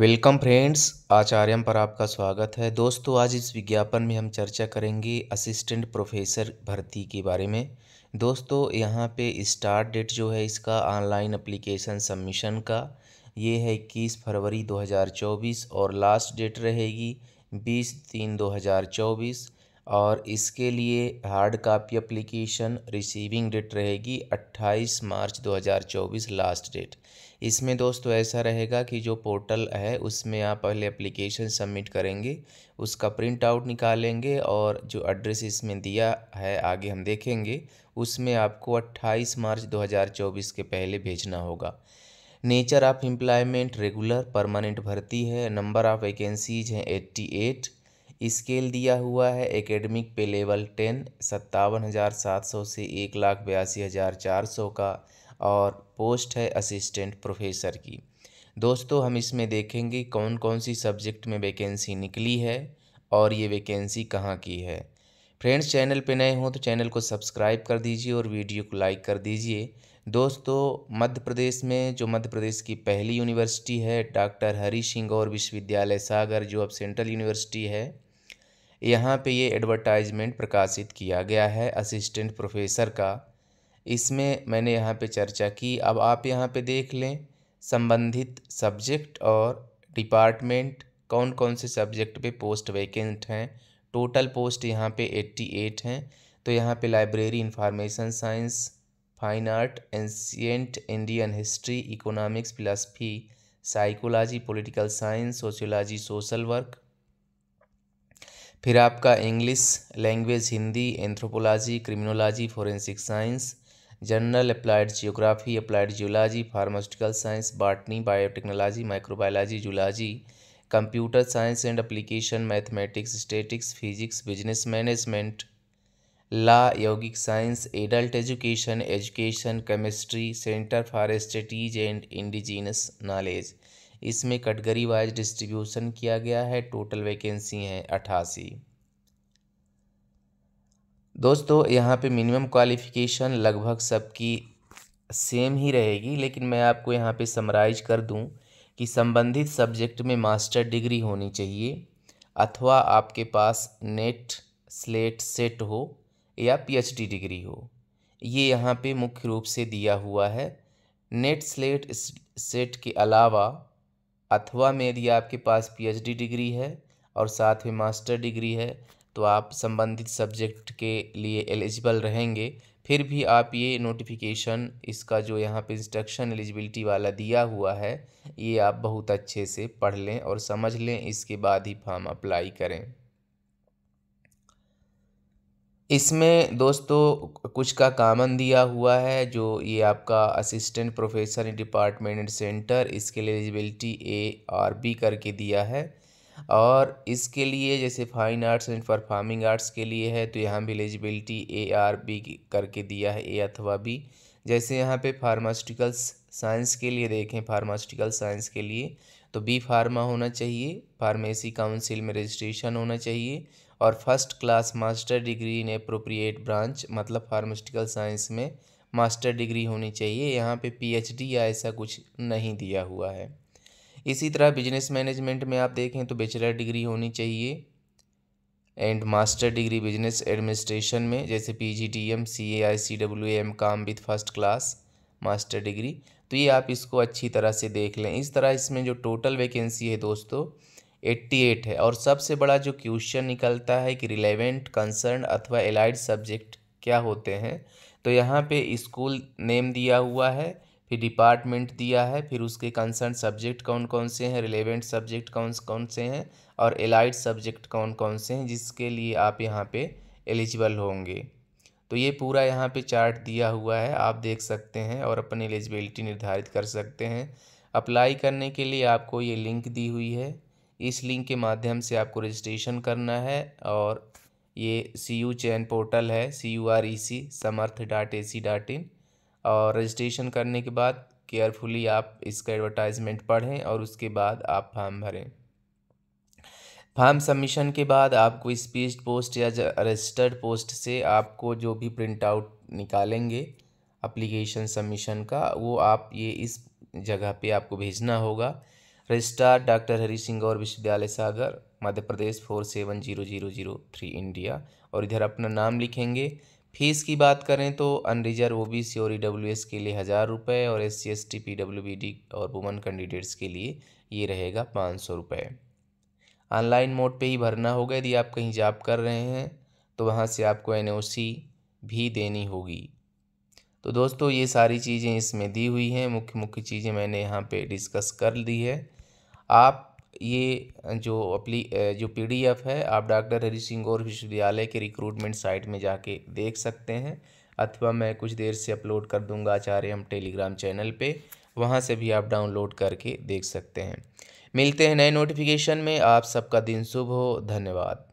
welcome friends आचार्यम पर आपका स्वागत है दोस्तों आज इस विज्ञापन में हम चर्चा करेंगे असिस्टेंट प्रोफेसर भर्ती के बारे में दोस्तों यहाँ पे स्टार्ट डेट जो है इसका ऑनलाइन अप्लीकेशन सबमिशन का ये है इक्कीस फरवरी 2024 और लास्ट डेट रहेगी 20 तीन 2024 और इसके लिए hard copy application receiving date रहेगी 28 मार्च 2024 लास्ट डेट इसमें दोस्तों ऐसा रहेगा कि जो पोर्टल है उसमें आप पहले अप्लीकेशन सबमिट करेंगे उसका प्रिंट आउट निकालेंगे और जो एड्रेस इसमें दिया है आगे हम देखेंगे उसमें आपको 28 मार्च 2024 के पहले भेजना होगा nature of employment regular permanent भर्ती है नंबर ऑफ़ वैकेंसीज हैं एट्टी एट स्केल दिया हुआ है एकेडमिक पे लेवल टेन सत्तावन हज़ार सात सौ से एक लाख बयासी हज़ार चार सौ का और पोस्ट है असिस्टेंट प्रोफेसर की दोस्तों हम इसमें देखेंगे कौन कौन सी सब्जेक्ट में वैकेंसी निकली है और ये वैकेंसी कहाँ की है फ्रेंड्स चैनल पे नए हों तो चैनल को सब्सक्राइब कर दीजिए और वीडियो को लाइक कर दीजिए दोस्तों मध्य प्रदेश में जो मध्य प्रदेश की पहली यूनिवर्सिटी है डॉक्टर हरी सिंह और विश्वविद्यालय सागर जो अब सेंट्रल यूनिवर्सिटी है यहाँ पे ये एडवर्टाइजमेंट प्रकाशित किया गया है असिस्टेंट प्रोफेसर का इसमें मैंने यहाँ पे चर्चा की अब आप यहाँ पे देख लें संबंधित सब्जेक्ट और डिपार्टमेंट कौन कौन से सब्जेक्ट पे पोस्ट वैकेंट हैं टोटल पोस्ट यहाँ पे 88 हैं तो यहाँ पे library information science fine art ancient Indian history economics philosophy psychology political science sociology social work फिर आपका English language Hindi anthropology criminology forensic science general applied geography applied geology pharmaceutical science botany biotechnology microbiology zoology computer science and application mathematics statics physics business management law यौगिक science adult education education chemistry centre for studies and indigenous knowledge इसमें category wise distribution किया गया है total vacancy हैं अट्ठासी दोस्तों यहाँ पे मिनिमम क्वालिफ़िकेशन लगभग सबकी सेम ही रहेगी लेकिन मैं आपको यहाँ पे समराइज कर दूँ कि संबंधित सब्जेक्ट में मास्टर डिग्री होनी चाहिए अथवा आपके पास नेट स्लेट सेट हो या पीएचडी डिग्री हो ये यहाँ पे मुख्य रूप से दिया हुआ है नेट स्लेट सेट के अलावा अथवा में यदि आपके पास पीएचडी डिग्री है और साथ में मास्टर डिग्री है तो आप संबंधित सब्जेक्ट के लिए एलिजिबल रहेंगे फिर भी आप ये नोटिफिकेशन इसका जो यहाँ पे इंस्ट्रक्शन एलिजिबिलिटी वाला दिया हुआ है ये आप बहुत अच्छे से पढ़ लें और समझ लें इसके बाद ही फॉर्म अप्लाई करें इसमें दोस्तों कुछ का कामन दिया हुआ है जो ये आपका assistant professor in department centre इसके लिए एलिजिबिलिटी ए और बी करके दिया है और इसके लिए जैसे fine arts and performing arts के लिए है तो यहाँ भी एलिजिबिलिटी ए आर बी करके दिया है ए अथवा बी जैसे यहाँ पे फार्मास्यूटिकल्स साइंस के लिए देखें फार्मास्यूटिकल साइंस के लिए तो बी फार्मा होना चाहिए फार्मेसी काउंसिल में रजिस्ट्रेशन होना चाहिए और first class master degree in appropriate branch मतलब फार्मास्यूटिकल साइंस में मास्टर डिग्री होनी चाहिए यहाँ पे पीएचडी या ऐसा कुछ नहीं दिया हुआ है इसी तरह बिजनेस मैनेजमेंट में आप देखें तो बैचलर डिग्री होनी चाहिए and master degree business administration में जैसे P G T M C A I C W M काम with first class master degree तो ये आप इसको अच्छी तरह से देख लें इस तरह इसमें जो टोटल वैकेंसी है दोस्तों 88 है और सबसे बड़ा जो क्वेश्चन निकलता है कि रिलेवेंट कंसर्न अथवा एलाइड सब्जेक्ट क्या होते हैं तो यहाँ पे स्कूल नेम दिया हुआ है फिर डिपार्टमेंट दिया है फिर उसके कंसर्न सब्जेक्ट कौन कौन से हैं रिलेवेंट सब्जेक्ट कौन कौन से हैं और एलाइड सब्जेक्ट कौन कौन से हैं जिसके लिए आप यहाँ पे एलिजिबल होंगे तो ये पूरा यहाँ पे चार्ट दिया हुआ है आप देख सकते हैं और अपनी एलिजिबिलिटी निर्धारित कर सकते हैं अप्लाई करने के लिए आपको ये लिंक दी हुई है इस लिंक के माध्यम से आपको रजिस्ट्रेशन करना है और ये सी यू चैन पोर्टल है C U R E C Samarth dot A C dot in और रजिस्ट्रेशन करने के बाद केयरफुली आप इसका एडवर्टाइजमेंट पढ़ें और उसके बाद आप फॉर्म भरें फॉर्म सबमिशन के बाद आपको स्पीच पोस्ट या रजिस्टर्ड पोस्ट से आपको जो भी प्रिंट आउट निकालेंगे अप्लीकेशन सबमिशन का वो आप ये इस जगह पे आपको भेजना होगा रजिस्ट्रार डॉक्टर हरी सिंह और विश्वविद्यालय Sagar Madhya Pradesh four seven zero zero zero three India और इधर अपना नाम लिखेंगे फीस की बात करें तो अनरिजर्व ओ बी सी और ई डब्ल्यू एस के लिए हज़ार रुपये और S C S T P W B D और वुमन कैंडिडेट्स के लिए ये रहेगा पाँच सौ रुपये ऑनलाइन मोड पे ही भरना होगा यदि आप कहीं जॉब कर रहे हैं तो वहाँ से आपको एन ओ सी भी देनी होगी तो दोस्तों ये सारी चीज़ें इसमें दी हुई हैं मुख्य मुख्य चीज़ें मैंने यहाँ पे डिस्कस कर ली है आप ये जो अपली जो पीडीएफ है आप डॉक्टर हरी सिंह और विश्वविद्यालय के रिक्रूटमेंट साइट में जाके देख सकते हैं अथवा मैं कुछ देर से अपलोड कर दूंगा आचार्य हम टेलीग्राम चैनल पे वहाँ से भी आप डाउनलोड करके देख सकते हैं मिलते हैं नए नोटिफिकेशन में आप सबका दिन शुभ हो धन्यवाद